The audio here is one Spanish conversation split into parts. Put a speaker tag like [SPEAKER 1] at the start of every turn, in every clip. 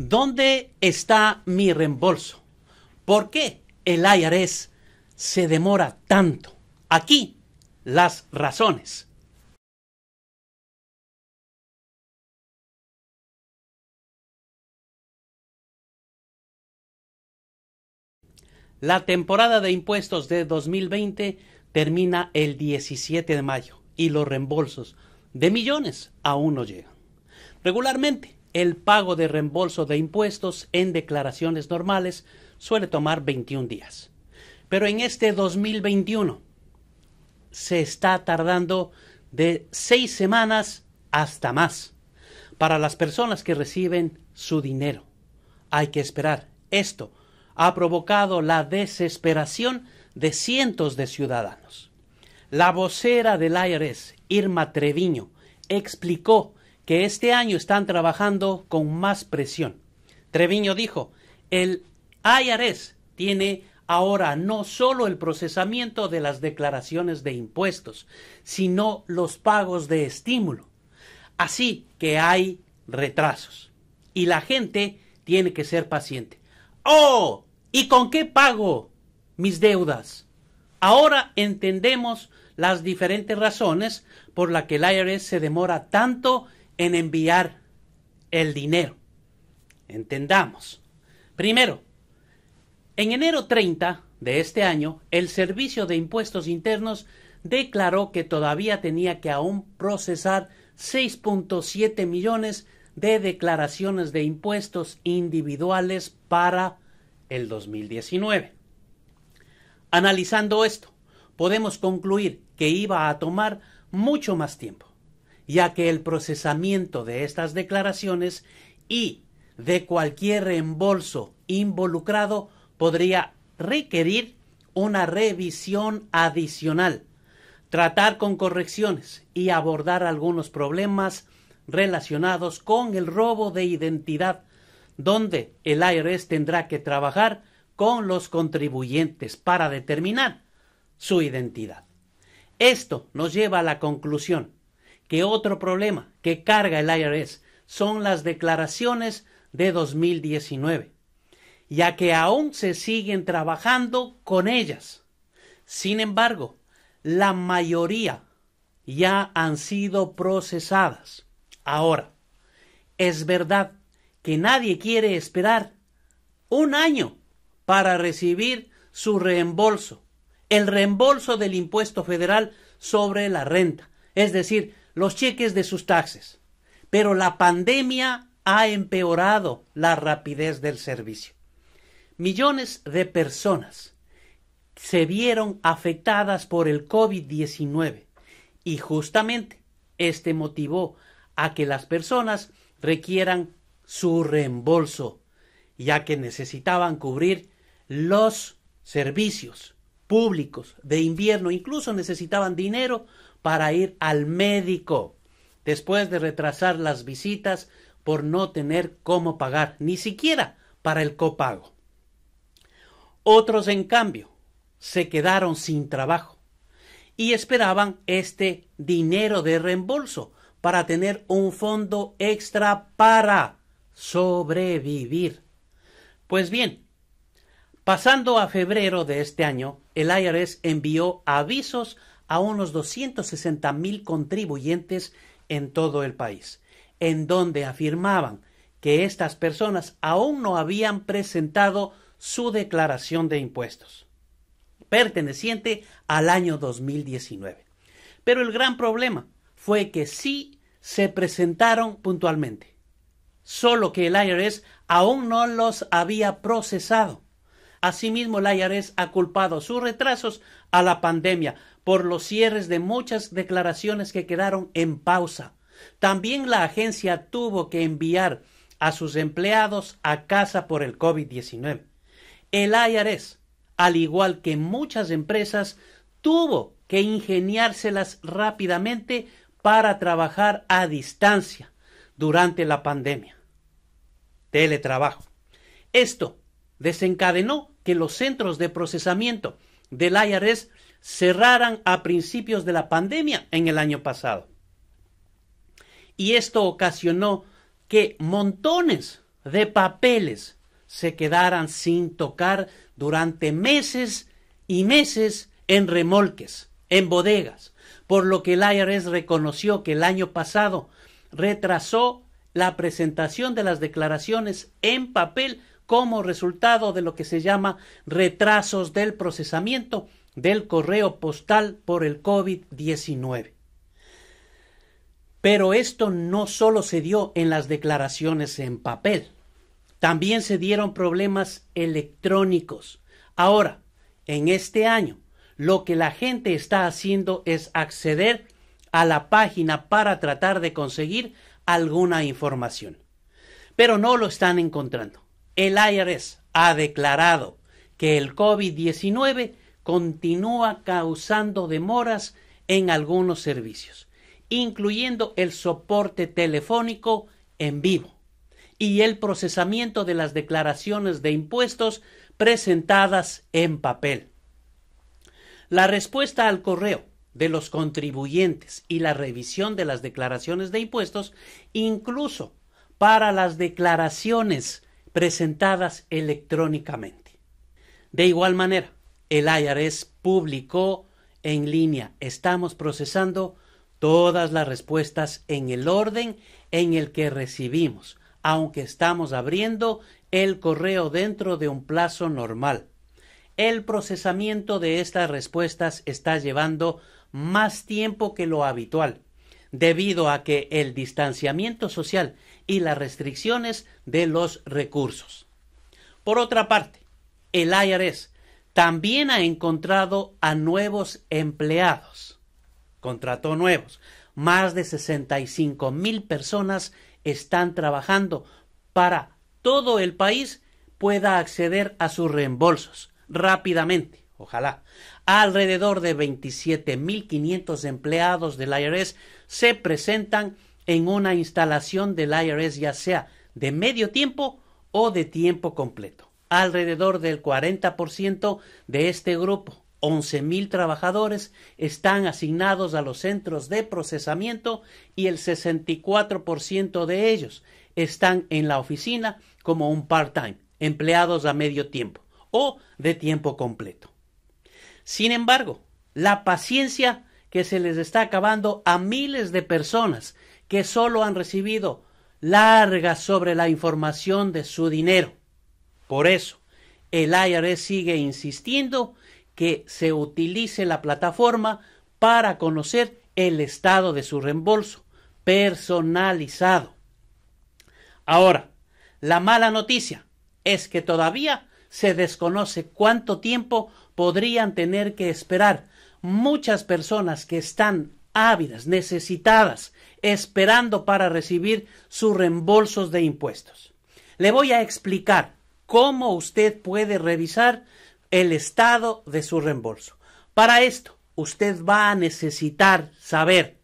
[SPEAKER 1] ¿Dónde está mi reembolso? ¿Por qué el IRS se demora tanto? Aquí las razones. La temporada de impuestos de 2020 termina el 17 de mayo y los reembolsos de millones aún no llegan. Regularmente, el pago de reembolso de impuestos en declaraciones normales suele tomar 21 días. Pero en este 2021 se está tardando de seis semanas hasta más para las personas que reciben su dinero. Hay que esperar. Esto ha provocado la desesperación de cientos de ciudadanos. La vocera del IRS, Irma Treviño, explicó que este año están trabajando con más presión. Treviño dijo, el IRS tiene ahora no solo el procesamiento de las declaraciones de impuestos, sino los pagos de estímulo. Así que hay retrasos. Y la gente tiene que ser paciente. ¡Oh! ¿Y con qué pago mis deudas? Ahora entendemos las diferentes razones por las que el IRS se demora tanto en enviar el dinero. Entendamos. Primero, en enero 30 de este año, el Servicio de Impuestos Internos declaró que todavía tenía que aún procesar 6.7 millones de declaraciones de impuestos individuales para el 2019. Analizando esto, podemos concluir que iba a tomar mucho más tiempo ya que el procesamiento de estas declaraciones y de cualquier reembolso involucrado podría requerir una revisión adicional, tratar con correcciones y abordar algunos problemas relacionados con el robo de identidad, donde el IRS tendrá que trabajar con los contribuyentes para determinar su identidad. Esto nos lleva a la conclusión que otro problema que carga el IRS son las declaraciones de 2019, ya que aún se siguen trabajando con ellas. Sin embargo, la mayoría ya han sido procesadas. Ahora, es verdad que nadie quiere esperar un año para recibir su reembolso, el reembolso del impuesto federal sobre la renta, es decir, los cheques de sus taxes. Pero la pandemia ha empeorado la rapidez del servicio. Millones de personas se vieron afectadas por el COVID-19 y justamente este motivó a que las personas requieran su reembolso, ya que necesitaban cubrir los servicios públicos de invierno, incluso necesitaban dinero para ir al médico después de retrasar las visitas por no tener cómo pagar, ni siquiera para el copago. Otros, en cambio, se quedaron sin trabajo y esperaban este dinero de reembolso para tener un fondo extra para sobrevivir. Pues bien, pasando a febrero de este año, el IRS envió avisos a unos 260 mil contribuyentes en todo el país, en donde afirmaban que estas personas aún no habían presentado su declaración de impuestos, perteneciente al año 2019. Pero el gran problema fue que sí se presentaron puntualmente, solo que el IRS aún no los había procesado. Asimismo, el IARES ha culpado sus retrasos a la pandemia por los cierres de muchas declaraciones que quedaron en pausa. También la agencia tuvo que enviar a sus empleados a casa por el COVID-19. El IARES, al igual que muchas empresas, tuvo que ingeniárselas rápidamente para trabajar a distancia durante la pandemia. Teletrabajo. Esto desencadenó que los centros de procesamiento del IRS cerraran a principios de la pandemia en el año pasado. Y esto ocasionó que montones de papeles se quedaran sin tocar durante meses y meses en remolques, en bodegas, por lo que el IRS reconoció que el año pasado retrasó la presentación de las declaraciones en papel como resultado de lo que se llama retrasos del procesamiento del correo postal por el COVID-19. Pero esto no solo se dio en las declaraciones en papel, también se dieron problemas electrónicos. Ahora, en este año, lo que la gente está haciendo es acceder a la página para tratar de conseguir alguna información, pero no lo están encontrando. El IRS ha declarado que el COVID-19 continúa causando demoras en algunos servicios, incluyendo el soporte telefónico en vivo y el procesamiento de las declaraciones de impuestos presentadas en papel. La respuesta al correo de los contribuyentes y la revisión de las declaraciones de impuestos, incluso para las declaraciones presentadas electrónicamente. De igual manera, el IRS publicó en línea, estamos procesando todas las respuestas en el orden en el que recibimos, aunque estamos abriendo el correo dentro de un plazo normal. El procesamiento de estas respuestas está llevando más tiempo que lo habitual, debido a que el distanciamiento social y las restricciones de los recursos. Por otra parte, el IRS también ha encontrado a nuevos empleados, contrató nuevos. Más de 65 mil personas están trabajando para todo el país pueda acceder a sus reembolsos rápidamente, ojalá. Alrededor de 27.500 empleados del IRS se presentan en una instalación del IRS, ya sea de medio tiempo o de tiempo completo. Alrededor del 40% de este grupo, 11.000 trabajadores, están asignados a los centros de procesamiento y el 64% de ellos están en la oficina como un part-time, empleados a medio tiempo o de tiempo completo. Sin embargo, la paciencia que se les está acabando a miles de personas que solo han recibido largas sobre la información de su dinero. Por eso, el IRS sigue insistiendo que se utilice la plataforma para conocer el estado de su reembolso personalizado. Ahora, la mala noticia es que todavía se desconoce cuánto tiempo podrían tener que esperar muchas personas que están ávidas, necesitadas, esperando para recibir sus reembolsos de impuestos. Le voy a explicar cómo usted puede revisar el estado de su reembolso. Para esto, usted va a necesitar saber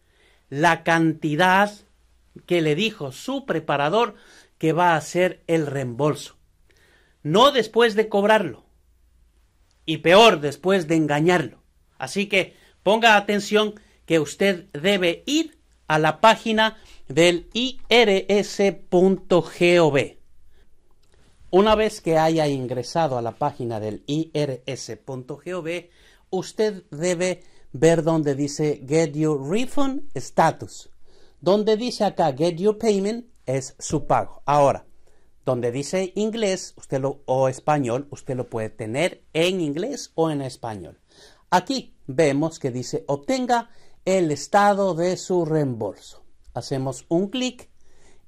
[SPEAKER 1] la cantidad que le dijo su preparador que va a hacer el reembolso. No después de cobrarlo. Y peor, después de engañarlo. Así que ponga atención que usted debe ir a la página del irs.gov. Una vez que haya ingresado a la página del irs.gov, usted debe ver donde dice Get Your Refund Status. Donde dice acá Get Your Payment es su pago. Ahora, donde dice inglés usted lo, o español, usted lo puede tener en inglés o en español. Aquí vemos que dice obtenga el estado de su reembolso. Hacemos un clic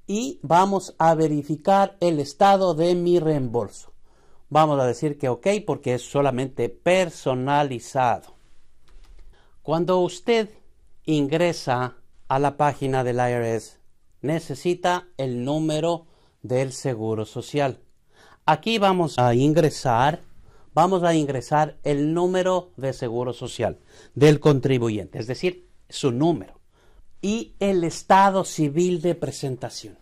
[SPEAKER 1] y vamos a verificar el estado de mi reembolso. Vamos a decir que OK porque es solamente personalizado. Cuando usted ingresa a la página del IRS, necesita el número del Seguro Social. Aquí vamos a ingresar, vamos a ingresar el número de Seguro Social del contribuyente, es decir, su número y el estado civil de presentación.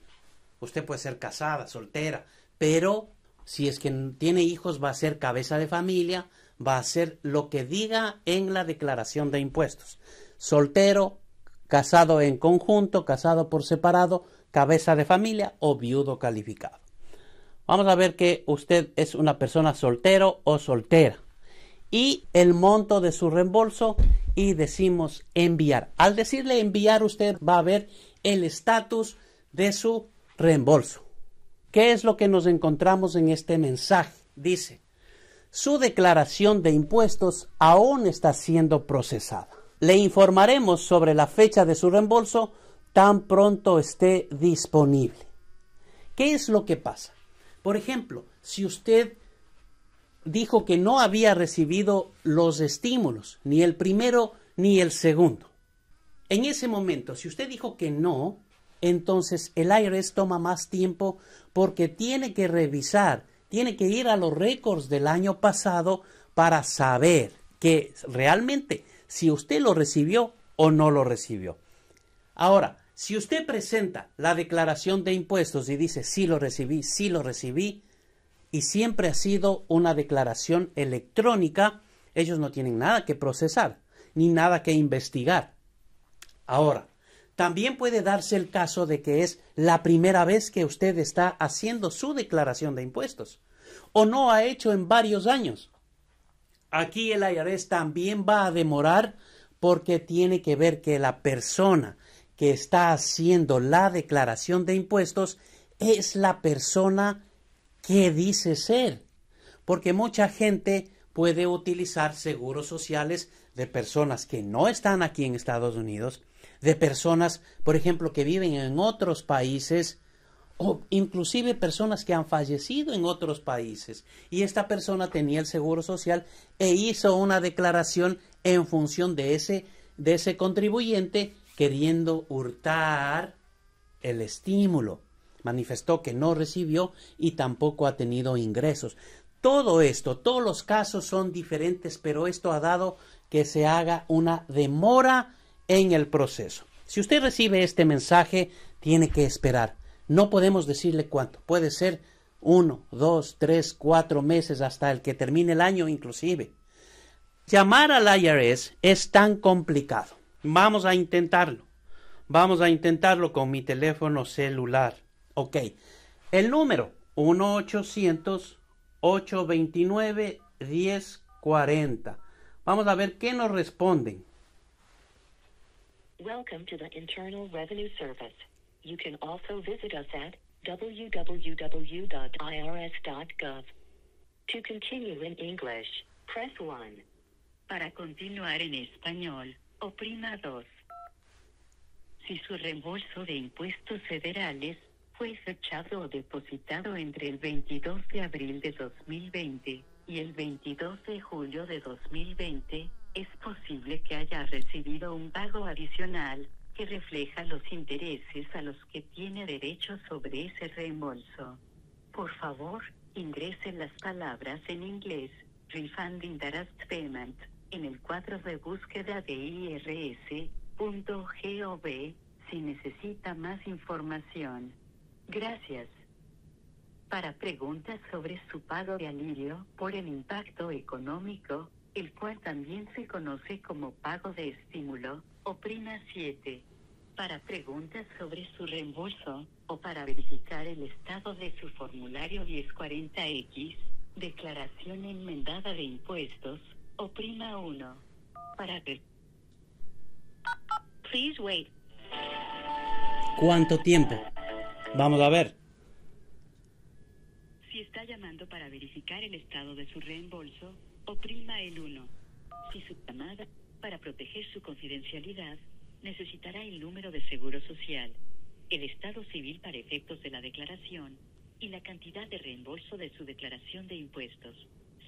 [SPEAKER 1] Usted puede ser casada, soltera, pero si es que tiene hijos va a ser cabeza de familia, va a ser lo que diga en la declaración de impuestos. Soltero, casado en conjunto, casado por separado, cabeza de familia o viudo calificado. Vamos a ver que usted es una persona soltero o soltera y el monto de su reembolso y decimos enviar. Al decirle enviar, usted va a ver el estatus de su reembolso. ¿Qué es lo que nos encontramos en este mensaje? Dice, su declaración de impuestos aún está siendo procesada. Le informaremos sobre la fecha de su reembolso tan pronto esté disponible. ¿Qué es lo que pasa? Por ejemplo, si usted dijo que no había recibido los estímulos, ni el primero ni el segundo. En ese momento, si usted dijo que no, entonces el IRS toma más tiempo porque tiene que revisar, tiene que ir a los récords del año pasado para saber que realmente si usted lo recibió o no lo recibió. Ahora, si usted presenta la declaración de impuestos y dice sí lo recibí, sí lo recibí, y siempre ha sido una declaración electrónica, ellos no tienen nada que procesar ni nada que investigar. Ahora, también puede darse el caso de que es la primera vez que usted está haciendo su declaración de impuestos o no ha hecho en varios años. Aquí el IRS también va a demorar porque tiene que ver que la persona que está haciendo la declaración de impuestos es la persona qué dice ser, porque mucha gente puede utilizar seguros sociales de personas que no están aquí en Estados Unidos, de personas, por ejemplo, que viven en otros países, o inclusive personas que han fallecido en otros países. Y esta persona tenía el seguro social e hizo una declaración en función de ese, de ese contribuyente queriendo hurtar el estímulo manifestó que no recibió y tampoco ha tenido ingresos. Todo esto, todos los casos son diferentes, pero esto ha dado que se haga una demora en el proceso. Si usted recibe este mensaje, tiene que esperar. No podemos decirle cuánto. Puede ser uno, dos, tres, cuatro meses hasta el que termine el año inclusive. Llamar al IRS es tan complicado. Vamos a intentarlo. Vamos a intentarlo con mi teléfono celular. Ok, el número 1-800-829-1040. Vamos a ver qué nos responden.
[SPEAKER 2] Welcome to the Internal Revenue Service. You can also visit us at www.irs.gov. To continue in English, press 1. Para continuar en español, oprima 2. Si su reembolso de impuestos federales fue fechado o depositado entre el 22 de abril de 2020 y el 22 de julio de 2020, es posible que haya recibido un pago adicional, que refleja los intereses a los que tiene derecho sobre ese reembolso. Por favor, ingrese las palabras en inglés, Refunding Interest Payment, en el cuadro de búsqueda de irs.gov si necesita más información. Gracias. Para preguntas sobre su pago de alivio por el impacto económico, el cual también se conoce como pago de estímulo, o prima 7. Para preguntas sobre su reembolso, o para verificar el estado de su formulario 1040X, declaración enmendada de impuestos, o prima 1. Para Please wait.
[SPEAKER 1] ¿Cuánto tiempo? Vamos a ver.
[SPEAKER 2] Si está llamando para verificar el estado de su reembolso, oprima el 1. Si su llamada, para proteger su confidencialidad, necesitará el número de seguro social, el estado civil para efectos de la declaración y la cantidad de reembolso de su declaración de impuestos.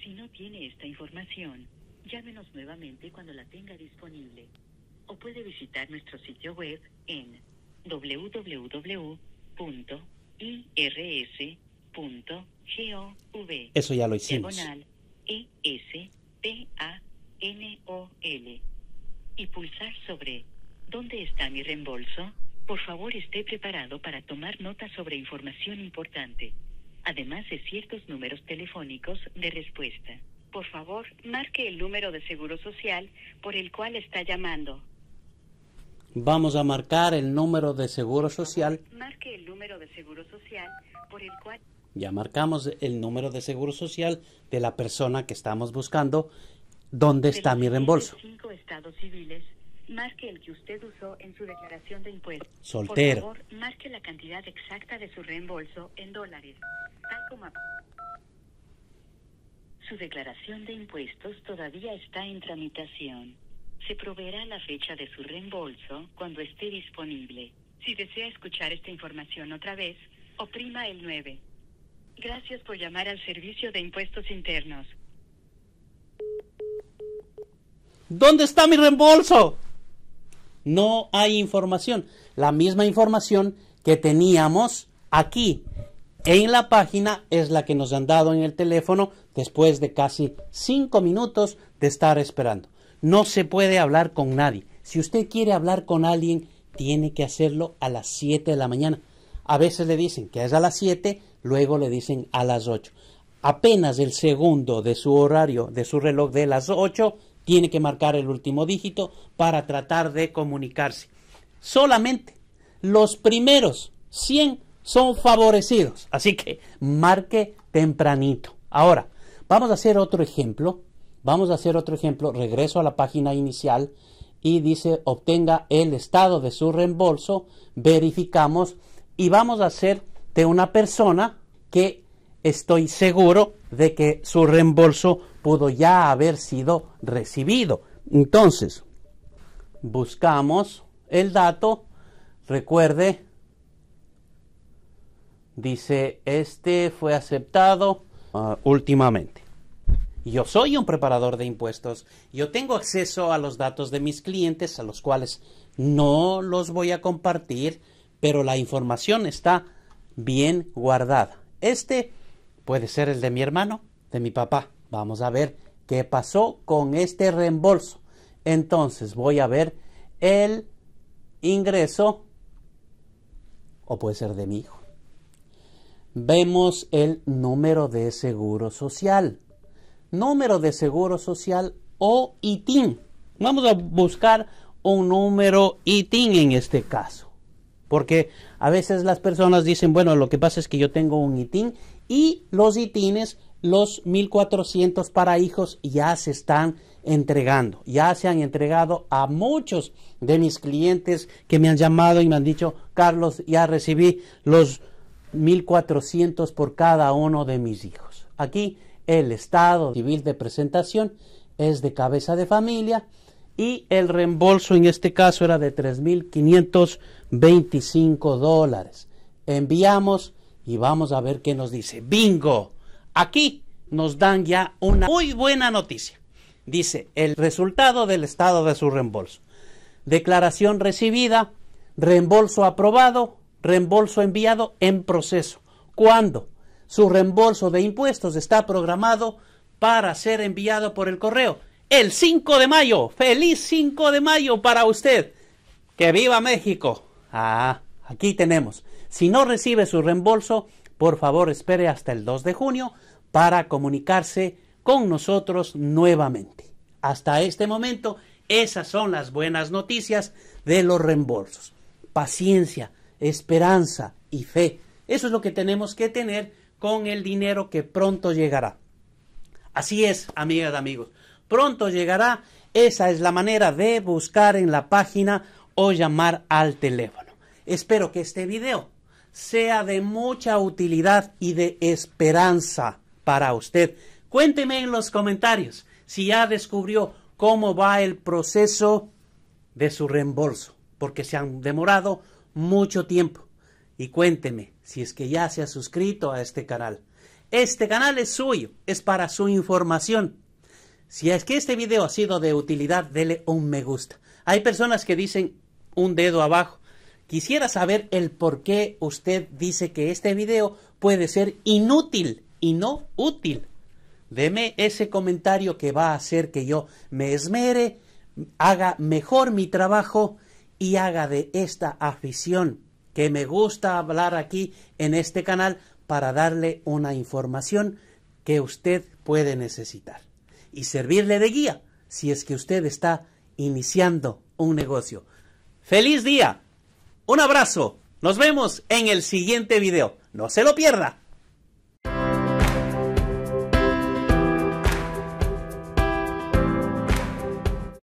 [SPEAKER 2] Si no tiene esta información, llámenos nuevamente cuando la tenga disponible. O puede visitar nuestro sitio web en www www.irs.gov. Eso ya lo hicimos. o l Y pulsar sobre ¿Dónde está mi reembolso? Por favor, esté preparado para tomar nota sobre información importante, además de ciertos números telefónicos de respuesta. Por favor, marque el número de seguro social por el cual está llamando.
[SPEAKER 1] Vamos a marcar el número de seguro social.
[SPEAKER 2] Marque el número de seguro social por el cual.
[SPEAKER 1] Ya marcamos el número de seguro social de la persona que estamos buscando. ¿Dónde está mi reembolso? Cinco estados
[SPEAKER 2] civiles. Marque el que usted usó en su declaración de impuestos. Soltero. Por favor, marque la cantidad exacta de su reembolso en dólares. Tal como. Su declaración de impuestos todavía está en tramitación. Se proveerá la fecha de su reembolso cuando esté disponible. Si desea escuchar esta información otra vez, oprima el 9. Gracias por llamar al Servicio de Impuestos Internos.
[SPEAKER 1] ¿Dónde está mi reembolso? No hay información. La misma información que teníamos aquí en la página es la que nos han dado en el teléfono después de casi cinco minutos de estar esperando. No se puede hablar con nadie. Si usted quiere hablar con alguien, tiene que hacerlo a las 7 de la mañana. A veces le dicen que es a las 7, luego le dicen a las 8. Apenas el segundo de su horario, de su reloj de las 8, tiene que marcar el último dígito para tratar de comunicarse. Solamente los primeros 100 son favorecidos, así que marque tempranito. Ahora, vamos a hacer otro ejemplo Vamos a hacer otro ejemplo. Regreso a la página inicial y dice obtenga el estado de su reembolso. Verificamos y vamos a hacer de una persona que estoy seguro de que su reembolso pudo ya haber sido recibido. Entonces, buscamos el dato. Recuerde, dice, este fue aceptado ah, últimamente. Yo soy un preparador de impuestos. Yo tengo acceso a los datos de mis clientes, a los cuales no los voy a compartir, pero la información está bien guardada. Este puede ser el de mi hermano, de mi papá. Vamos a ver qué pasó con este reembolso. Entonces voy a ver el ingreso o puede ser de mi hijo. Vemos el número de seguro social número de seguro social o ITIN. Vamos a buscar un número ITIN en este caso. Porque a veces las personas dicen, bueno, lo que pasa es que yo tengo un ITIN y los ITINes, los 1400 para hijos, ya se están entregando. Ya se han entregado a muchos de mis clientes que me han llamado y me han dicho, Carlos, ya recibí los 1400 por cada uno de mis hijos. Aquí el estado civil de presentación es de cabeza de familia y el reembolso en este caso era de 3.525 dólares. Enviamos y vamos a ver qué nos dice. Bingo. Aquí nos dan ya una muy buena noticia. Dice el resultado del estado de su reembolso. Declaración recibida, reembolso aprobado, reembolso enviado en proceso. ¿Cuándo? su reembolso de impuestos está programado para ser enviado por el correo el 5 de mayo. Feliz 5 de mayo para usted. Que viva México. Ah, aquí tenemos. Si no recibe su reembolso, por favor espere hasta el 2 de junio para comunicarse con nosotros nuevamente. Hasta este momento, esas son las buenas noticias de los reembolsos. Paciencia, esperanza y fe. Eso es lo que tenemos que tener con el dinero que pronto llegará. Así es, amigas, amigos. Pronto llegará. Esa es la manera de buscar en la página o llamar al teléfono. Espero que este video sea de mucha utilidad y de esperanza para usted. Cuénteme en los comentarios si ya descubrió cómo va el proceso de su reembolso, porque se han demorado mucho tiempo y cuénteme si es que ya se ha suscrito a este canal. Este canal es suyo, es para su información. Si es que este video ha sido de utilidad, dele un me gusta. Hay personas que dicen un dedo abajo. Quisiera saber el por qué usted dice que este video puede ser inútil y no útil. Deme ese comentario que va a hacer que yo me esmere, haga mejor mi trabajo y haga de esta afición que me gusta hablar aquí en este canal para darle una información que usted puede necesitar y servirle de guía si es que usted está iniciando un negocio. ¡Feliz día! Un abrazo. Nos vemos en el siguiente video. No se lo pierda.